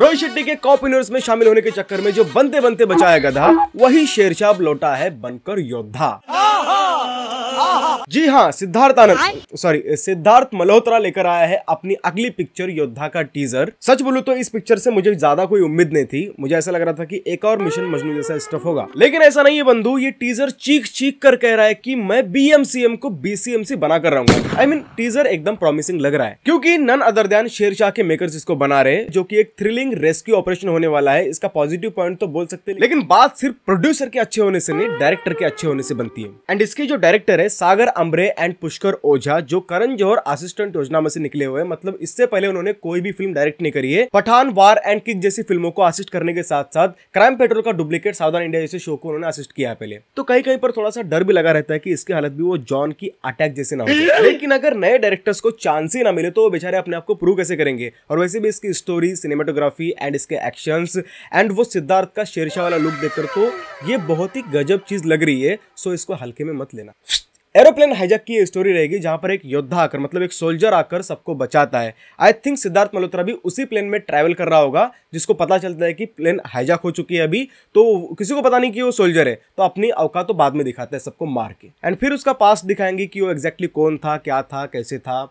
रोहित शेट्टी के cop universe में शामिल होने के चक्कर में जो बनते बनते बचाया गया था वही शेरशाह लौटा है बनकर योद्धा जी हाँ सिद्धार्थ आनंद सॉरी सिद्धार्थ मल्होत्रा लेकर आया है अपनी अगली पिक्चर योद्धा का टीजर सच बोलू तो इस पिक्चर से मुझे ज्यादा कोई उम्मीद नहीं थी मुझे ऐसा लग रहा था कि एक और मिशन मजनू जैसा स्टफ होगा लेकिन ऐसा नहीं है बंधु ये टीजर चीख चीख कर कह रहा है की मैं बी को बी बना कर रहा हूँ आई मीन टीजर एकदम प्रॉमिसिंग लग रहा है क्यूँकी नन अदर दैन शेर के मेकर इसको बना रहे जो की एक थ्रिलिंग रेस्क्यू ऑपरेशन होने वाला है इसका पॉजिटिव पॉइंट तो बोल सकते लेकिन बात सिर्फ प्रोड्यूसर के अच्छे होने से नहीं डायरेक्टर के अच्छे होने से बनती है एंड इसके जो डायरेक्टर है है सागर अम्बरे एंड पुष्कर ओझा जो करण जौहर असिस्टेंट योजना में से निकले हुए मतलब इससे पहले उन्होंने कोई भी फिल्म डायरेक्ट नहीं करी है पठान वार एंड किक जैसी फिल्मों को असिस्ट करने के साथ साथ क्राइम पेट्रोल का डुप्लीकेट सावधान इंडिया जैसे शो को उन्होंने असिस्ट किया है पहले तो कहीं कहीं पर थोड़ा सा डर भी लगा रहता है की इसकी हालत भी वो जॉन की अटैक जैसे ना हो लेकिन अगर नए डायरेक्टर्स को चांस ही ना मिले तो वो बेचारे अपने आप को प्रूव कैसे करेंगे और वैसे भी इसकी स्टोरी सिनेमाटोग्राफी एंड इसके एक्शन एंड वो सिद्धार्थ का शेरशाह वाला लुक देखकर तो ये बहुत ही गजब चीज लग रही है सो इसको हल्के में मत लेना एरोप्लेन हाईजैक की स्टोरी रहेगी जहां पर एक योद्धा आकर मतलब एक सोल्जर आकर सबको बचाता है आई थिंक सिद्धार्थ मल्होत्रा भी उसी प्लेन में ट्रैवल कर रहा होगा जिसको पता चलता है कि प्लेन हाईजैक हो चुकी है अभी तो किसी को पता नहीं कि वो सोल्जर है तो अपनी अवका तो बाद में दिखाता है सबको मार के एंड फिर उसका पास दिखाएंगे कि वो एग्जैक्टली exactly कौन था क्या था कैसे था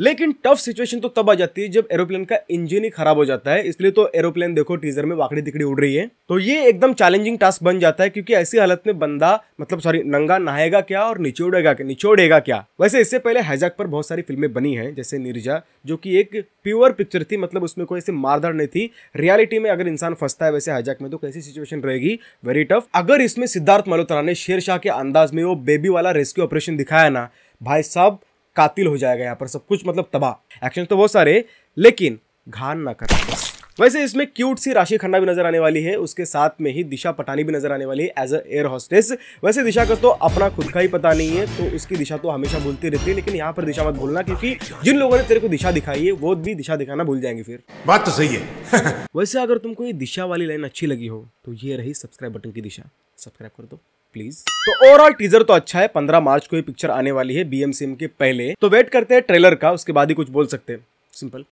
लेकिन टफ सिचुएशन तो तब आ जाती है जब एरोप्लेन का इंजन ही खराब हो जाता है इसलिए तो एरोप्लेन देखो टीजर में वाकड़ी दिखड़ी उड़ रही है तो ये एकदम चैलेंजिंग टास्क बन जाता है क्योंकि ऐसी हालत में बंदा मतलब सॉरी नंगा नहाएगा क्या और निचोड़ेगा क्या निचोड़ेगा क्या वैसे इससे पहले हैजाक पर बहुत सारी फिल्में बनी है जैसे निर्जा जो की एक प्योर पिक्चर थी मतलब उसमें कोई ऐसी मारधड़ नहीं थी रियलिटी में अगर इंसान फंसता है वैसे हैजाक में तो कैसी सिचुएशन रहेगी वेरी टफ अगर इसमें सिद्धार्थ मल्होत्रा ने शेर के अंदाज में वो बेबी वाला रेस्क्यू ऑपरेशन दिखाया ना भाई साहब कातिल हो जाएगा यहाँ पर सब कुछ मतलब तबाह एक्शन तो बहुत सारे लेकिन घान ना कर वैसे इसमें क्यूट सी राशि खन्ना भी नजर आने वाली है उसके साथ में ही दिशा पटानी भी नजर आने वाली है एज अ एयर हॉस्टेस वैसे दिशा का तो अपना खुद का ही पता नहीं है तो उसकी दिशा तो हमेशा भूलती रहती है लेकिन यहाँ पर दिशा मत भूलना क्योंकि जिन लोगों ने तेरे को दिशा दिखाई है वो भी दिशा दिखाना भूल जाएंगे फिर बात तो सही है वैसे अगर तुमको ये दिशा वाली लाइन अच्छी लगी हो तो ये रही सब्सक्राइब बटन की दिशा सब्सक्राइब कर दो प्लीज तो ओवरऑल टीजर तो अच्छा है पंद्रह मार्च को ये पिक्चर आने वाली है बीएमसीएम के पहले तो वेट करते हैं ट्रेलर का उसके बाद ही कुछ बोल सकते हैं सिंपल